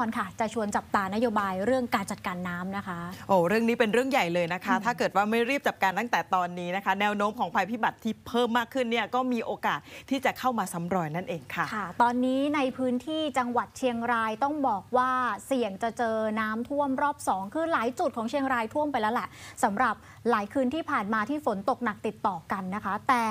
ก่อนค่ะจะชวนจับตานโยบายเรื่องการจัดการน้ำนะคะ โอ้เรื่องนี้เป็นเรื่องใหญ่เลยนะคะ ถ้าเกิดว่าไม่รีบจัดการตั้งแต่ตอนนี้นะคะ แนวโน้มของภัยพิบัติที่เพิ่มมากขึ้นเนี่ยก็มีโอกาสที่จะเข้ามาสำรอยนั่นเองค่ะค่ะ ตอนนี้ในพื้นที่จังหวัดเชียงรายต้องบอกว่าเสี่ยงจะเจอน้ำท่วมรอบ 2 คือหลายจุดของเชียงรายท่วมไปแล้วแหละสำหรับหลายคืนที่ผ่านมาที่ฝนตกหนักติดต่อกันนะคะ แต่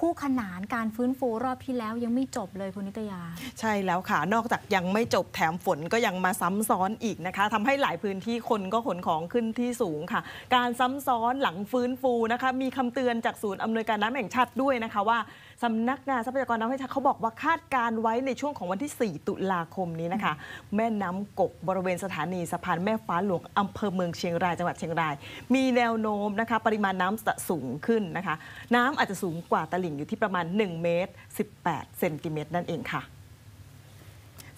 คู่ขนานการฟื้นฟูรอบที่แล้วยังไม่จบเลยคุณนิตยา ใช่แล้วค่ะ นอกจากยังไม่จบแถมฝนก็ยังมาซ้ำซ้อนอีกนะคะ ทำให้หลายพื้นที่คนก็ขนของขึ้นที่สูงค่ะ การซ้ำซ้อนหลังฟื้นฟูนะคะ มีคำเตือนจากศูนย์อำนวยการน้ำแห่งชาติด้วยนะคะว่าสำนักงานทรัพยากรน้ำให้ชาติเขาบอกว่าคาดการไว้ในช่วงของวันที่ 4 ตุลาคมนี้นะคะ แม่น้ำกกบริเวณสถานีสะพานแม่ฟ้าหลวงอำเภอเมืองเชียงราย จังหวัดเชียงราย มีแนวโน้มนะคะ ปริมาณน้ำจะสูงขึ้นนะคะ น้ำอาจจะสูงกว่าตลิ่งอยู่ที่ประมาณ 1 เมตร 18 เซนติเมตร นั่นเองค่ะ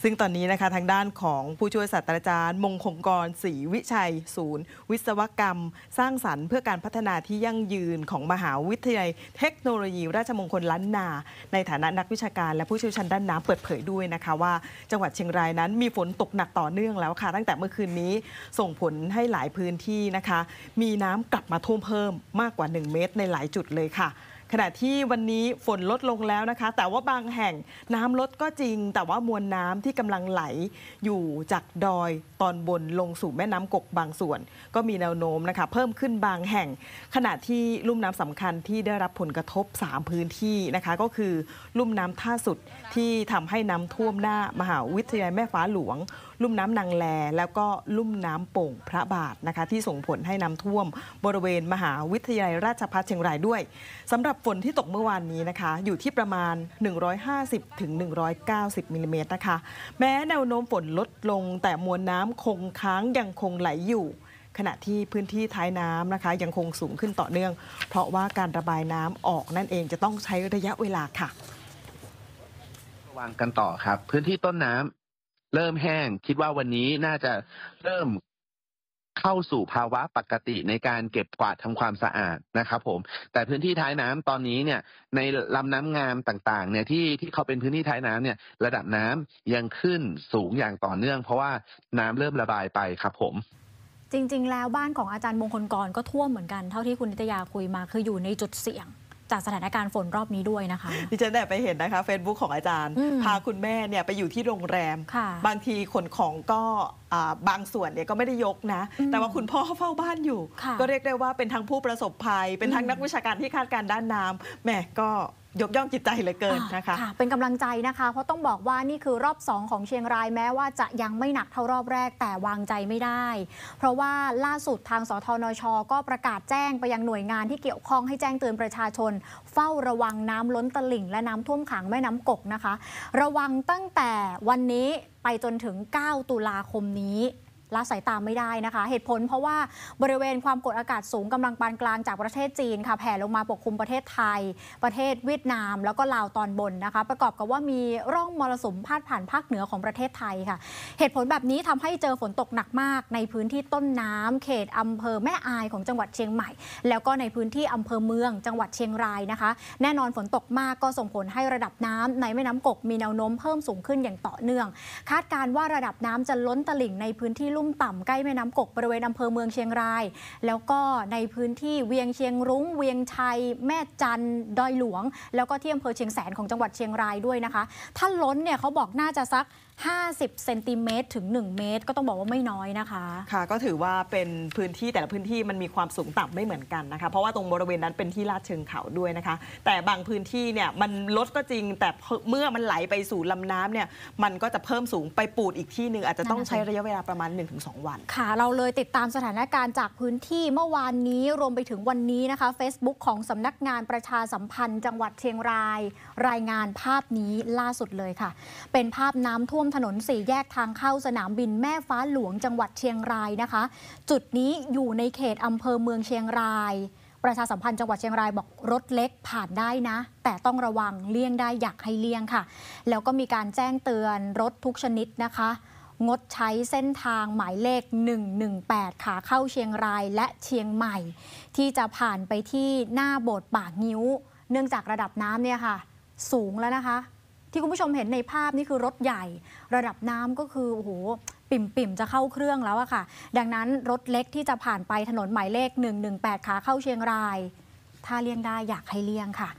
ซึ่งตอนนี้นะคะทางด้านของผู้ช่วยศาสตราจารย์ มงคงกรศรีวิชัย ศูนย์วิศวกรรมสร้างสรรค์เพื่อการพัฒนาที่ยั่งยืนของมหาวิทยาลัยเทคโนโลยี ราชมงคลล้านนาในฐานะนักวิชาการและผู้เชี่ยวชาญด้านน้ำเปิดเผยด้วยนะคะ ว่าจังหวัดเชียงรายนั้นมีฝนตกหนักต่อเนื่องแล้วค่ะ ตั้งแต่เมื่อคืนนี้ส่งผลให้หลายพื้นที่นะคะ มีน้ำกลับมาท่วมเพิ่มมากกว่า 1 เมตรในหลายจุดเลยค่ะขณะที่วันนี้ฝนลดลงแล้วนะคะ แต่ว่าบางแห่งน้ำลดก็จริง แต่ว่ามวลน้ำที่กำลังไหล อยู่จากดอยตอนบนลงสู่แม่น้ำกกบางส่วน ก็มีแนวโน้มนะคะ เพิ่มขึ้นบางแห่ง ขณะที่ลุ่มน้ำสำคัญที่ได้รับผลกระทบ 3 พื้นที่นะคะ ก็คือ ลุ่มน้ำท่าสุดที่ทำให้น้ำท่วมหน้ามหาวิทยาลัยแม่ฟ้าหลวงลุ่มน้ำนางแลแล้วก็ลุ่มน้ำโป่งพระบาทนะคะ ที่ส่งผลให้น้ำท่วมบริเวณมหาวิทยาลัยราชภัฏเชียงรายด้วยสำหรับฝนที่ตกเมื่อวานนี้นะคะ อยู่ที่ประมาณ 150ถึง190 มิลลิเมตรนะคะแม้แนวโน้มฝนลดลงแต่มวลน้ำคงค้างยังคงไหลอยู่ ขณะที่พื้นที่ท้ายน้ำนะคะ ยังคงสูงขึ้นต่อเนื่อง เพราะว่าการระบายน้ำออกนั่นเองจะต้องใช้ระยะเวลาค่ะระวังกันต่อครับพื้นที่ต้นน้ำเริ่มแห้ง คิดว่าวันนี้น่าจะเริ่มเข้าสู่ภาวะปกติในการเก็บกวาดทำความสะอาดนะครับผม แต่พื้นที่ท้ายน้ำตอนนี้เนี่ย ในลำน้ำงามต่าง ๆ เนี่ยที่ที่เขาเป็นพื้นที่ท้ายน้ำเนี่ย ระดับน้ำยังขึ้นสูงอย่างต่อเนื่อง เพราะว่าน้ำเริ่มระบายไปครับผม จริงๆแล้วบ้านของอาจารย์มงคลกรก็ท่วมเหมือนกันเท่าที่คุณนิตยาคุยมาคืออยู่ในจุดเสี่ยงจากสถานการณ์ฝนรอบนี้ด้วยนะคะดิฉันแอบไปเห็นนะคะ Facebook ของอาจารย์ พาคุณแม่เนี่ยไปอยู่ที่โรงแรม บางทีขนของก็บางส่วนเนี่ยก็ไม่ได้ยกนะ แต่ว่าคุณพ่อเฝ้าบ้านอยู่ ก็เรียกได้ว่าเป็นทั้งผู้ประสบภัย เป็นทั้งนักวิชาการที่คาดการด้านน้ำแหมก็ยกย่องจิตใจเหลือเกินนะคะคะเป็นกำลังใจนะคะ เพราะต้องบอกว่านี่คือรอบ2ของเชียงรายแม้ว่าจะยังไม่หนักเท่ารอบแรกแต่วางใจไม่ได้ เพราะว่าล่าสุดทางสทนช ก็ประกาศแจ้งไปยังหน่วยงานที่เกี่ยวข้องให้แจ้งเตือนประชาชน เฝ้าระวังน้ำล้นตลิ่งและน้ำท่วมขังแม่น้ำกกนะคะ ระวังตั้งแต่วันนี้ไปจนถึง 9 ตุลาคมนี้ละสายตามไม่ได้นะคะ เหตุผลเพราะว่าบริเวณความกดอากาศสูงกำลังปานกลาง จากประเทศจีนค่ะแผ่ลงมาปกคลุมประเทศไทย ประเทศเวียดนามแล้วก็ลาวตอนบนนะคะ ประกอบกับว่ามีร่องมรสุมพาดผ่านภาคเหนือของประเทศไทยค่ะ เหตุผลแบบนี้ทำให้เจอฝนตกหนักมากในพื้นที่ต้นน้ำเขตอำเภอแม่อายของจังหวัดเชียงใหม่ แล้วก็ในพื้นที่อำเภอเมืองจังหวัดเชียงรายนะคะ แน่นอนฝนตกมากก็ส่งผลให้ระดับน้ำในแม่น้ำกกมีแนวโน้มเพิ่มสูงขึ้นอย่างต่อเนื่องคาดการว่าระดับน้ำจะล้นตลิ่งในพื้นที่ลุ่มต่ำใกล้แม่น้ำกกบริเวณอำเภอเมืองเชียงราย แล้วก็ในพื้นที่เวียงเชียงรุง้ง เวียงชัย แม่จัน ดอยหลวง แล้วก็ที่อำเภอเชียงแสน ของจังหวัดเชียงรายด้วยนะคะ ถ้าล้นเนี่ยเขาบอกน่าจะสัก50เซนติเมตรถึง1เมตรก็ต้องบอกว่าไม่น้อยนะคะ ค่ะ ก็ถือว่าเป็นพื้นที่แต่ละพื้นที่มันมีความสูงต่ำไม่เหมือนกันนะคะเพราะว่าตรงบริเวณนั้นเป็นที่ลาดเชิงเขาด้วยนะคะ แต่บางพื้นที่เนี่ยมันลดก็จริงแต่เมื่อมันไหลไปสู่ลำน้ำเนี่ยมันก็จะเพิ่มสูงไปปูดอีกที่หนึ่งอาจจะต้องใช้ระยะเวลาประมาณ 1-2 วัน ค่ะ เราเลยติดตามสถานการณ์จากพื้นที่เมื่อวานนี้รวมไปถึงวันนี้นะคะ Facebook ของสำนักงานประชาสัมพันธ์ จังหวัดเชียงราย รายงานภาพนี้ล่าสุดเลยค่ะ เป็นภาพน้ำท่วมถนนสี่แยกทางเข้าสนามบินแม่ฟ้าหลวงจังหวัดเชียงรายนะคะ จุดนี้อยู่ในเขตอำเภอเมืองเชียงราย ประชาสัมพันธ์จังหวัดเชียงรายบอกรถเล็กผ่านได้นะ แต่ต้องระวังเลี่ยงได้อยากให้เลี่ยงค่ะ แล้วก็มีการแจ้งเตือนรถทุกชนิดนะคะงดใช้เส้นทางหมายเลข118ขาเข้าเชียงรายและเชียงใหม่ ที่จะผ่านไปที่หน้าโบสถ์ปากนิ้ว เนื่องจากระดับน้ำเนี่ยค่ะ สูงแล้วนะคะที่คุณผู้ชมเห็นในภาพนี่คือรถใหญ่ ระดับน้ำก็คือโอ้โหปิ่มๆจะเข้าเครื่องแล้วอะค่ะ ดังนั้นรถเล็กที่จะผ่านไปถนนหมายเลข118ขาเข้าเชียงราย ถ้าเลี่ยงได้อยากให้เลี่ยงค่ะ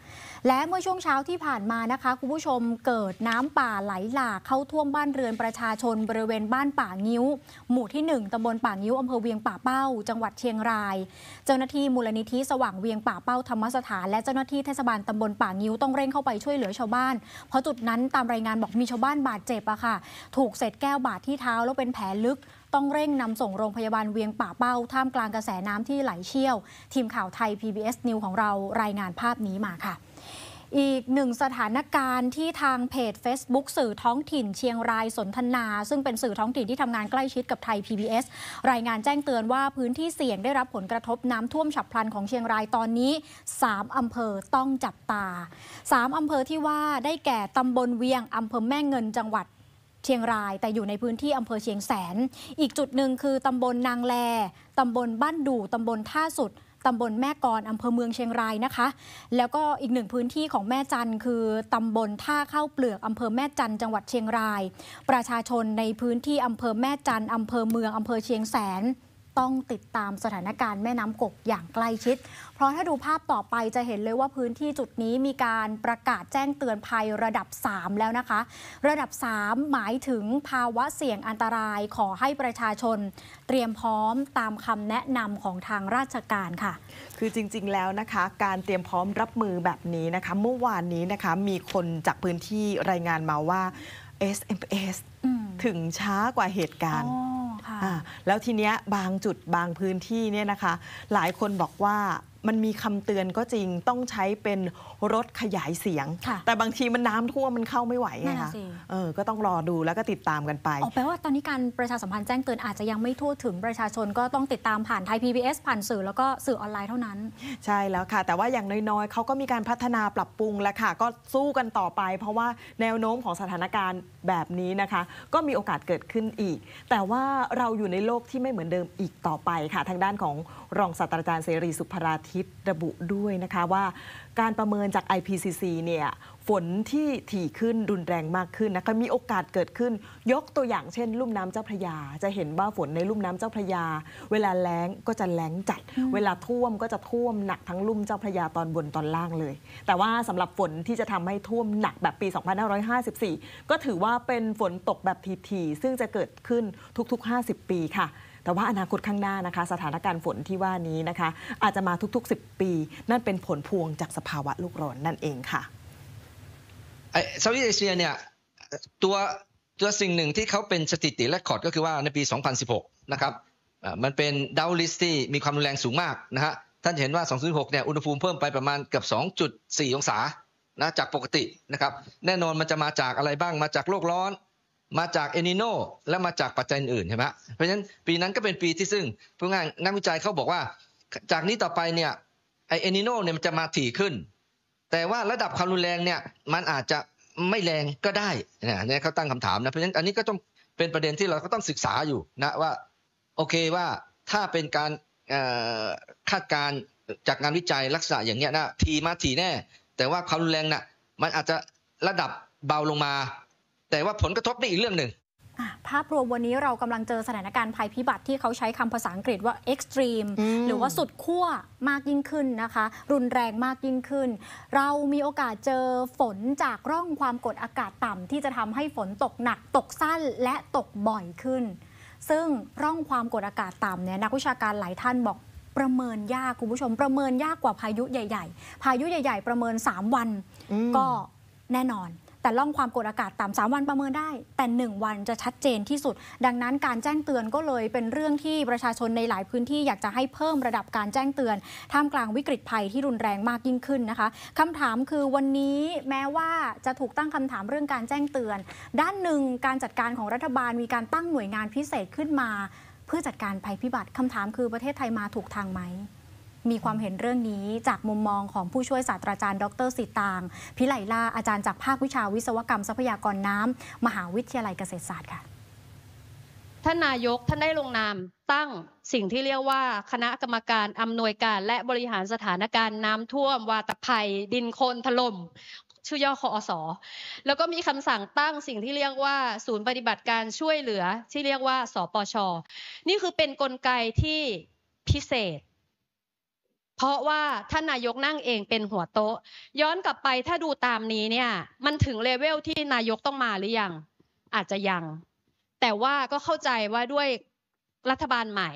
และเมื่อช่วงเช้าที่ผ่านมานะคะคุณผู้ชมเกิดน้ำป่าไหลหลากเข้าท่วมบ้านเรือนประชาชนบริเวณบ้านป่างิ้วหมู่ที่ 1 ตำบลป่างิ้วอำเภอเวียงป่าเป้าจังหวัดเชียงราย เจ้าหน้าที่มูลนิธิสว่างเวียงป่าเป้า ธรรมสถานและเจ้าหน้าที่เทศบาลตำบลป่างิ้วต้องเร่งเข้าไปช่วยเหลือชาวบ้าน เพราะจุดนั้นตามรายงานบอกมีชาวบ้านบาดเจ็บอะค่ะ ถูกเศษแก้วบาดที่เท้าแล้วเป็นแผลลึกต้องเร่งนำส่งโรงพยาบาลเวียงป่าเป้าท่ามกลางกระแสน้ำที่ไหลเชี่ยว ทีมข่าวไทย PBS News ของเรารายงานภาพนี้มาค่ะอีกหนึ่งสถานการณ์ที่ทางเพจ Facebook สื่อท้องถิ่นเชียงรายสนทนา ซึ่งเป็นสื่อท้องถิ่นที่ทำงานใกล้ชิดกับไทย PBS รายงานแจ้งเตือนว่าพื้นที่เสี่ยงได้รับผลกระทบน้ำท่วมฉับพลันของเชียงรายตอนนี้ 3อำเภอต้องจับตา 3อำเภอที่ว่าได้แก่ตำบลเวียงอำเภอแม่เงินจังหวัดเชียงราย แต่อยู่ในพื้นที่อำเภอเชียงแสน อีกจุดหนึ่งคือตำบลนางแลตำบลบ้านดู่ตำบลท่าสุดตำบลแม่กอนอำเภอเมืองเชียงรายนะคะ แล้วก็อีกหนึ่งพื้นที่ของแม่จันคือตำบลท่าเข้าเปลือกอำเภอแม่จันจังหวัดเชียงราย ประชาชนในพื้นที่อำเภอแม่จันอำเภอเมืองอำเภอเชียงแสนต้องติดตามสถานการณ์แม่น้ำกกอย่างใกล้ชิด เพราะถ้าดูภาพต่อไปจะเห็นเลยว่าพื้นที่จุดนี้มีการประกาศแจ้งเตือนภัยระดับ 3 แล้วนะคะ ระดับ 3 หมายถึงภาวะเสี่ยงอันตรายขอให้ประชาชน เตรียมพร้อมตามคำแนะนำของทางราชการค่ะ คือจริงๆแล้วนะคะ การเตรียมพร้อมรับมือแบบนี้นะคะเมื่อวานนี้นะคะมีคนจากพื้นที่รายงานมาว่า SMS ถึงช้ากว่าเหตุการณ์แล้วทีเนี้ยบางจุดบางพื้นที่เนี่ยนะคะ หลายคนบอกว่ามันมีคำเตือนก็จริงต้องใช้เป็นรถขยายเสียง แต่บางทีมันน้ำท่วมมันเข้าไม่ไหวไงคะเออก็ต้องรอดูแล้วก็ติดตามกันไปออแปลว่าตอนนี้การประชาสัมพันธ์แจ้งเตือน อาจจะยังไม่ทั่วถึงประชาชนก็ต้องติดตามผ่านไทย PBS ผ่านสื่อแล้วก็สื่อออนไลน์เท่านั้น ใช่แล้วค่ะ แต่ว่าอย่างน้อยๆเขาก็มีการพัฒนาปรับปรุงแล้วค่ะ ก็สู้กันต่อไป เพราะว่าแนวโน้มของสถานการณ์แบบนี้นะคะ ก็มีโอกาสเกิดขึ้นอีก แต่ว่าเราอยู่ในโลกที่ไม่เหมือนเดิมอีกต่อไปค่ะ ทางด้านของรองศาสตราจารย์เสรีสุภราธิทิตย์ระบุด้วยนะคะว่า การประเมินจาก IPCC เนี่ยฝนที่ถี่ขึ้นรุนแรงมากขึ้นนะคะมีโอกาสเกิดขึ้น ยกตัวอย่างเช่น ลุ่มน้ำเจ้าพระยา จะเห็นว่าฝนในลุ่มน้ำเจ้าพระยา เวลาแล้งก็จะแล้งจัด เวลาท่วมก็จะท่วมหนักทั้งลุ่มเจ้าพระยาตอนบนตอนล่างเลย แต่ว่าสำหรับฝนที่จะทำให้ท่วมหนักแบบปี 2554 ก็ถือว่าเป็นฝนตกแบบทีๆซึ่งจะเกิดขึ้นทุกๆ 50 ปีค่ะแต่ว่าอนาคตข้างหน้านะคะสถานการณ์ฝนที่ว่านี้นะคะอาจจะมาทุกๆ 10 ปีนั่นเป็นผลพวงจากสภาวะลูกร้อนนั่นเองค่ะเซาดิอารเเชียเนี่ยตัวตัวสิ่งหนึ่งที่เขาเป็นสถิติและคอร์ดก็คือว่าในปี 2016 นะครับมันเป็นดาวลิสที่มีความรุนแรงสูงมากนะฮะท่านเห็นว่า 2016 เนี่ยอุณหภูมิเพิ่มไปประมาณเกือบ 2.4 องศานะจากปกตินะครับแน่นอนมันจะมาจากอะไรบ้างมาจากโลกร้อนมาจากเอนิโนและมาจากปัจจัยอื่นใช่ไหมเพราะฉะนั้นปีนั้นก็เป็นปีที่ซึ่งผู้งานนักวิจัยเขาบอกว่า จากนี้ต่อไปเนี่ยไอเอนิโนเนี่ยมันจะมาถี่ขึ้น แต่ว่าระดับความรุนแรงเนี่ยมันอาจจะไม่แรงก็ได้เนี่ยเขาตั้งคำถามนะเพราะฉะนั้นอันนี้ก็ต้องเป็นประเด็นที่เราก็ต้องศึกษาอยู่นะว่าโอเคว่าถ้าเป็นการคาดการจากงานวิจัยลักษณะอย่างเงี้ยนะทีมาทีแน่ แต่ว่าความรุนแรงนะ่ะมันอาจจะระดับเบาลงมาแต่ว่าผลกระทบนี่อีกเรื่องหนึ่งภาพรวมวันนี้เรากำลังเจอสถานการณ์ภัยพิบัติที่เขาใช้คำภาษาอังกฤษว่า extreme หรือว่าสุดขั้วมากยิ่งขึ้นนะคะ รุนแรงมากยิ่งขึ้น เรามีโอกาสเจอฝนจากร่องความกดอากาศต่ำ ที่จะทำให้ฝนตกหนัก ตกสั้นและตกบ่อยขึ้น ซึ่งร่องความกดอากาศต่ำเนี่ยนักวิชาการหลายท่านบอกประเมินยากคุณผู้ชม ประเมินยากกว่าพายุใหญ่ ๆ พายุใหญ่ ๆ ประเมิน 3 วันก็แน่นอนแต่ล่องความกดอากาศต่ำสามวันประเมินได้ แต่ 1 วันจะชัดเจนที่สุด ดังนั้นการแจ้งเตือนก็เลยเป็นเรื่องที่ประชาชนในหลายพื้นที่อยากจะให้เพิ่มระดับการแจ้งเตือนท่ามกลางวิกฤตภัยที่รุนแรงมากยิ่งขึ้นนะคะ คำถามคือวันนี้แม้ว่าจะถูกตั้งคำถามเรื่องการแจ้งเตือน ด้านหนึ่งการจัดการของรัฐบาลมีการตั้งหน่วยงานพิเศษขึ้นมา เพื่อจัดการภัยพิบัติคำถามคือประเทศไทยมาถูกทางไหมมีความเห็นเรื่องนี้จากมุมมองของผู้ช่วยศาสตราจารย์ ดรสิตางพิไลลาอาจารย์จากภาควิชาวิศวกรรมทรัพยากรน้ำมหาวิทยาลัยเกษตรศาสตร์ค่ะ ท่านนายกท่านได้ลงนามตั้งสิ่งที่เรียกว่า คณะกรรมการอำนวยการ และบริหารสถานการณ์น้ำท่วม วาตภัย ดินโคลนถล่มชื่อย่อคอสอแล้วก็มีคำสั่งตั้งสิ่งที่เรียกว่า ศูนย์ปฏิบัติการช่วยเหลือที่เรียกว่า สปช นี่คือเป็นนกลไกที่พิเศษเพราะว่าท่านนายกนั่งเองเป็นหัวโต๊ะ ย้อนกลับไปถ้าดูตามนี้เนี่ย มันถึงเลเวลที่นายกต้องมาหรือยังอาจจะยัง แต่ว่าก็เข้าใจว่าด้วยรัฐบาลใหม่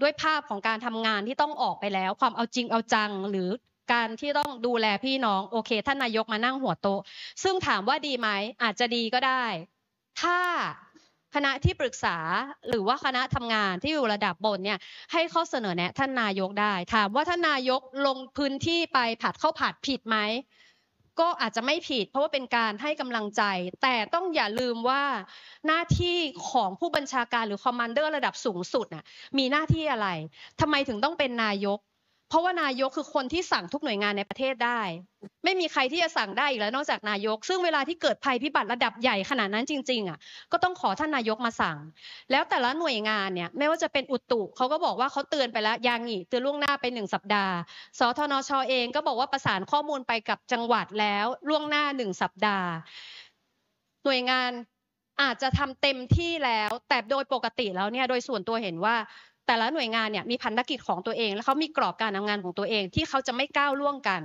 ด้วยภาพของการทำงานที่ต้องออกไปแล้ว ความเอาจริงเอาจัง หรือการที่ต้องดูแลพี่น้อง โอเคท่านนายกมานั่งหัวโต๊ะ ซึ่งถามว่าดีไหมอาจจะดีก็ได้ ถ้าคณะที่ปรึกษาหรือว่าคณะทำงานที่อยู่ระดับบนเนี่ยให้ข้อเสนอแนะท่านนายกได้ถามว่าท่านนายกลงพื้นที่ไปผัดเข้าผัดผิดไหมก็อาจจะไม่ผิด เพราะว่าเป็นการให้กำลังใจ แต่ต้องอย่าลืมว่าหน้าที่ของผู้บัญชาการหรือคอมมานเดอร์ระดับสูงสุดน่ะมีหน้าที่อะไร ทำไมถึงต้องเป็นนายกราะว่านายกคือคนที่สั่งทุกหน่วยงานในประเทศได้ ไม่มีใครที่จะสั่งได้อีกแล้วนอกจากนายก ซึ่งเวลาที่เกิดภัยพิบัติระดับใหญ่ขนาดนั้นจริงๆอ่ะก็ต้องขอท่านนายกมาสั่ง แล้วแต่ละหน่วยงานเนี่ยไม่ว่าจะเป็นอุตุเขาก็บอกว่าเขาเตือนไปแล้วยางอีเตือนล่วงหน้าไปหนึ่งสัปดาห์ สทนชเองก็บอกว่าประสานข้อมูลไปกับจังหวัดแล้วล่วงหน้าหนึ่งสัปดาห์ หน่วยงานอาจจะทำเต็มที่แล้ว แต่โดยปกติแล้วเนี่ยโดยส่วนตัวเห็นว่าแต่ละหน่วยงานเนี่ยมีพันธกิจของตัวเอง แล้วเขามีกรอบการทำงานของตัวเอง ที่เขาจะไม่ก้าวล่วงกัน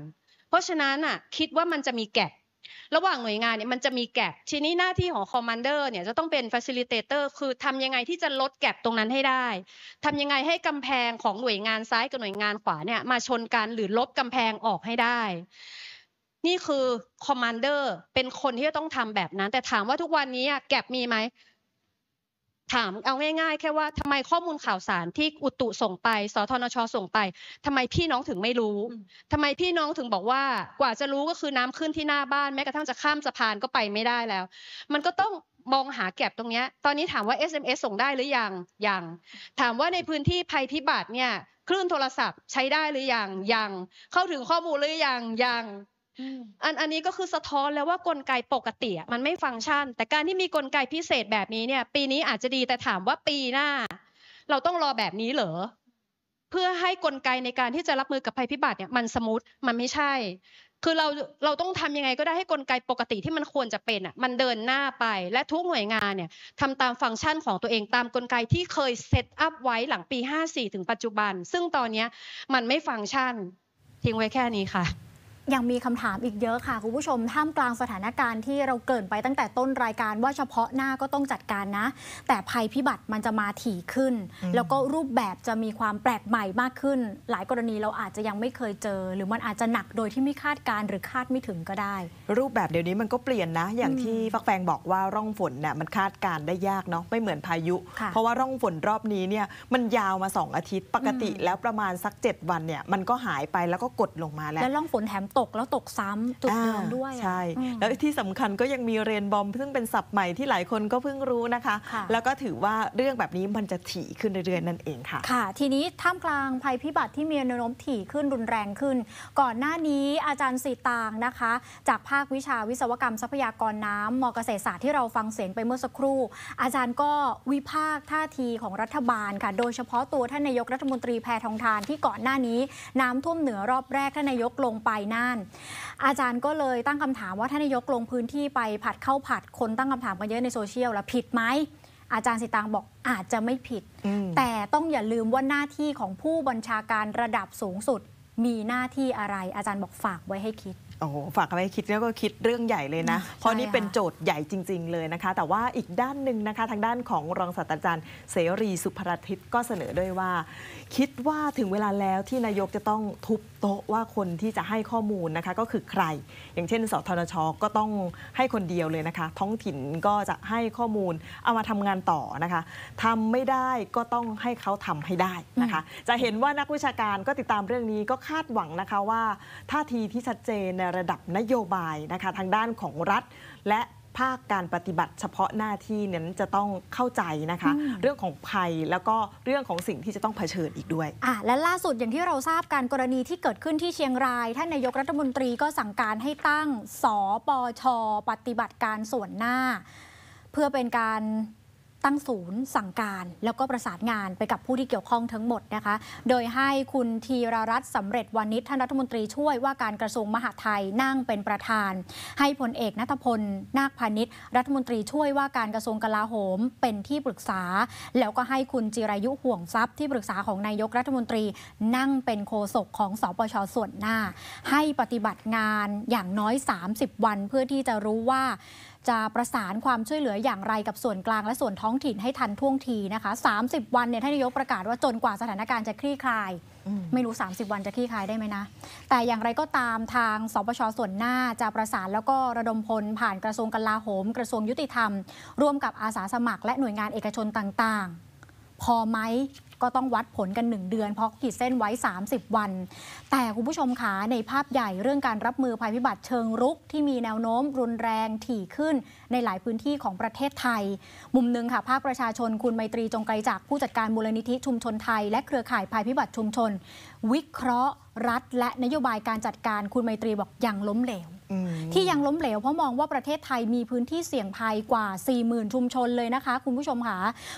เพราะฉะนั้นอ่ะคิดว่ามันจะมีแกลบระหว่างหน่วยงานเนี่ยมันจะมีแกลบทีนี้หน้าที่ของคอมมานเดอร์เนี่ยจะต้องเป็นฟาซิลิเตเตอร์คือทำยังไงที่จะลดแกลบตรงนั้นให้ได้ ทำยังไงให้กำแพงของหน่วยงานซ้ายกับหน่วยงานขวาเนี่ย มาชนกันหรือลบกำแพงออกให้ได้ นี่คือคอมมานเดอร์เป็นคนที่จะต้องทำแบบนั้น แต่ถามว่าทุกวันนี้แกลบมีไหมถามเอาง่ายๆ แค่ว่าทำไมข้อมูลข่าวสารที่อุตุส่งไป สทนชส่งไปทำไมพี่น้องถึงไม่รู้ ทำไมพี่น้องถึงบอกว่ากว่าจะรู้ก็คือน้ำขึ้นที่หน้าบ้าน แม้กระทั่งจะข้ามสะพานก็ไปไม่ได้แล้ว มันก็ต้องมองหาแก็บตรงนี้ตอนนี้ถามว่า SMS ส่งได้หรือยังยังถามว่าในพื้นที่ภัยพิบัติเนี่ยคลื่นโทรศัพท์ใช้ได้หรือยังยังเข้าถึงข้อมูลหรือยังยังอันอันนี้ก็คือสะท้อนแล้วว่ากลไกปกติมันไม่ฟังก์ชัน แต่การที่มีกลไกพิเศษแบบนี้เนี่ย ปีนี้อาจจะดีแต่ถามว่าปีหน้า เราต้องรอแบบนี้เหรอเพื่อให้กลไกในการที่จะรับมือกับภัยพิบัติเนี่ยมันสมูทมันไม่ใช่ คือเราเราต้องทำยังไงก็ได้ให้กลไกปกติที่มันควรจะเป็นอ่ะมันเดินหน้าไปและทุกหน่วยงานเนี่ยทำตามฟังก์ชันของตัวเอง ตามกลไกที่เคยเซตอัพไว้หลังปี54ถึงปัจจุบัน ซึ่งตอนนี้มันไม่ฟังก์ชันทิ้งไว้แค่นี้ค่ะยังมีคำถามอีกเยอะค่ะ คุณผู้ชมท่ามกลางสถานการณ์ที่เราเกินไปตั้งแต่ต้นรายการว่าเฉพาะหน้าก็ต้องจัดการนะ แต่ภัยพิบัติมันจะมาถี่ขึ้น แล้วก็รูปแบบจะมีความแปลกใหม่มากขึ้น หลายกรณีเราอาจจะยังไม่เคยเจอ หรือมันอาจจะหนักโดยที่ไม่คาดการหรือคาดไม่ถึงก็ได้ รูปแบบเดี๋ยวนี้มันก็เปลี่ยนนะอย่างที่ฟักแฟงบอกว่าร่องฝนเนี่ยมันคาดการได้ยากเนาะไม่เหมือนพายุ เพราะว่าร่องฝนรอบนี้เนี่ยมันยาวมา 2 อาทิตย์ปกติ แล้วประมาณสัก 7 วันเนี่ยมันก็หายไปแล้วก็กดลงมาแล้วแล้วร่องฝนแถมตตก แล้วตกซ้ำจุดเดิมด้วย ใช่ แล้วที่สำคัญก็ยังมีเรนบอมซึ่งเป็นศัพท์ใหม่ที่หลายคนก็เพิ่งรู้นะคะคะ แล้วก็ถือว่าเรื่องแบบนี้มันจะถี่ขึ้นเรื่อยๆ นั่นเองค่ะ ค่ะ ทีนี้ท่ามกลางภัยพิบัติที่มีแนวโน้มถี่ขึ้นรุนแรงขึ้น ก่อนหน้านี้อาจารย์สีตางนะคะ จากภาควิชาวิศวกรรมทรัพยากรน้ำมอเกษตรศาสตร์ที่เราฟังเสียงไปเมื่อสักครู่ อาจารย์ก็วิพากษ์ท่าทีของรัฐบาลค่ะ โดยเฉพาะตัวท่านนายกรัฐมนตรีแพทองทานที่ก่อนหน้านี้น้ำท่วมเหนือรอบแรกท่านนายกลงไปนะน่านอาจารย์ก็เลยตั้งคำถามว่าท่านนายกลงพื้นที่ไปผัดเข้าผัดคนตั้งคำถามกันเยอะในโซเชียลละผิดไหม อาจารย์สิตางบอกอาจจะไม่ผิด แต่ต้องอย่าลืมว่าหน้าที่ของผู้บัญชาการระดับสูงสุดมีหน้าที่อะไร อาจารย์บอกฝากไว้ให้คิดโอ้โหฝากอะไว้คิดแล้วก็คิดเรื่องใหญ่เลยนะ เพราะนี่เป็นโจทย์ใหญ่จริง ๆ เลยนะคะ แต่ว่าอีกด้านหนึ่งนะคะทางด้านของรองศาสตราจารย์เสรี สุภรทิพย์ก็เสนอด้วยว่า คิดว่าถึงเวลาแล้วที่นายกจะต้องทุบโต๊ะว่าคนที่จะให้ข้อมูลนะคะ ก็คือใคร อย่างเช่นสทนชก็ต้องให้คนเดียวเลยนะคะ ท้องถิ่นก็จะให้ข้อมูลเอามาทำงานต่อนะคะ ทำไม่ได้ก็ต้องให้เขาทำให้ได้นะคะ จะเห็นว่านักวิชาการก็ติดตามเรื่องนี้ก็คาดหวังนะคะว่าท่าทีที่ชัดเจนระดับนโยบายนะคะทางด้านของรัฐและภาคการปฏิบัติเฉพาะหน้าที่นั้นจะต้องเข้าใจนะคะ เรื่องของภัยแล้วก็เรื่องของสิ่งที่จะต้องเผชิญอีกด้วยอ่ะและล่าสุดอย่างที่เราทราบการกรณีที่เกิดขึ้นที่เชียงรายท่านนายกรัฐมนตรีก็สั่งการให้ตั้งสปชปฏิบัติการส่วนหน้า เพื่อเป็นการตั้งศูนย์สั่งการแล้วก็ประสานงานไปกับผู้ที่เกี่ยวข้องทั้งหมดนะคะ โดยให้คุณธีรรัตน์สำเร็จวานิชท่านรัฐมนตรีช่วยว่าการกระทรวงมหาดไทยนั่งเป็นประธาน ให้พลเอกนัทพลนาคพาณิชรัฐมนตรีช่วยว่าการกระทรวงกลาโหมเป็นที่ปรึกษา แล้วก็ให้คุณจิรายุห่วงทรัพย์ที่ปรึกษาของนายกรัฐมนตรีนั่งเป็นโฆษกของสปชส่วนหน้า ให้ปฏิบัติงานอย่างน้อย 30 วันเพื่อที่จะรู้ว่าจะประสานความช่วยเหลืออย่างไรกับส่วนกลางและส่วนท้องถิ่นให้ทันท่วงทีนะคะ 30 วันเนี่ยท่านนายกประกาศว่าจนกว่าสถานการณ์จะคลี่คลาย ไม่รู้30 วันจะคลี่คลายได้ไหมนะ แต่อย่างไรก็ตามทางสปชส่วนหน้าจะประสานแล้วก็ระดมพลผ่านกระทรวงกลาโหม กระทรวงยุติธรรม ร่วมกับอาสาสมัคร และหน่วยงานเอกชนต่างๆพอไหมก็ต้องวัดผลกัน 1 เดือนเพราะขีดเส้นไว้ 30 วัน แต่คุณผู้ชมขาในภาพใหญ่เรื่องการรับมือภัยพิบัติเชิงรุก ที่มีแนวโน้มรุนแรงถี่ขึ้นในหลายพื้นที่ของประเทศไทย มุมหนึ่งค่ะ ภาคประชาชนคุณไมตรีจงไกรจากผู้จัดการมูลนิธิชุมชนไทย และเครือข่ายภัยพิบัติชุมชน วิเคราะห์ รัฐและนโยบายการจัดการคุณไมตรีบอกอย่างล้มเหลวที่ยังล้มเหลวเพราะมองว่าประเทศไทยมีพื้นที่เสี่ยงภัยกว่า 40,000 ชุมชนเลยนะคะคุณผู้ชมค่ะ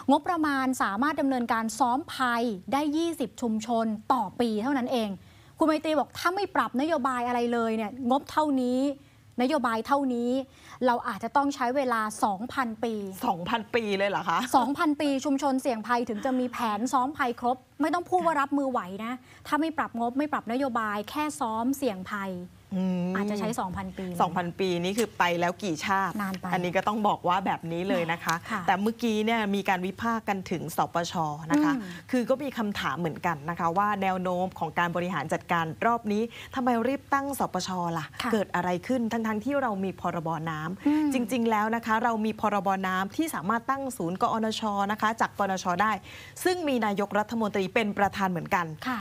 งบประมาณสามารถดำเนินการซ้อมภัยได้ 20 ชุมชนต่อปีเท่านั้นเอง คุณไมตรีบอกถ้าไม่ปรับนโยบายอะไรเลยเนี่ย งบเท่านี้ นโยบายเท่านี้ เราอาจจะต้องใช้เวลา 2,000 ปี 2,000 ปีเลยเหรอคะ 2,000 ปีชุมชนเสี่ยงภัยถึงจะมีแผนซ้อมภัยครบ ไม่ต้องพูดว่ารับมือไหวนะถ้าไม่ปรับงบไม่ปรับนโยบายแค่ซ้อมเสี่ยงภัยอาจจะใช้ 2,000 ปี 2,000 ปี นี่คือไปแล้วกี่ชาตินานไปอันนี้ก็ต้องบอกว่าแบบนี้เลยนะคะคะแต่เมื่อกี้เนี่ยมีการวิพากษ์กันถึงสปชนะคะ คือก็มีคำถามเหมือนกันนะคะ ว่าแนวโน้มของการบริหารจัดการรอบนี้ทำไมรีบตั้งสปชล่ะ่ะ เกิดอะไรขึ้นทั้งๆที่เรามีพรบน้ำ จริงๆแล้วนะคะเรามีพรบน้ำที่สามารถตั้งศูนย์กอนชนะคะ จากกนชได้ ซึ่งมีนายกรัฐมนตรีเป็นประธานเหมือนกัน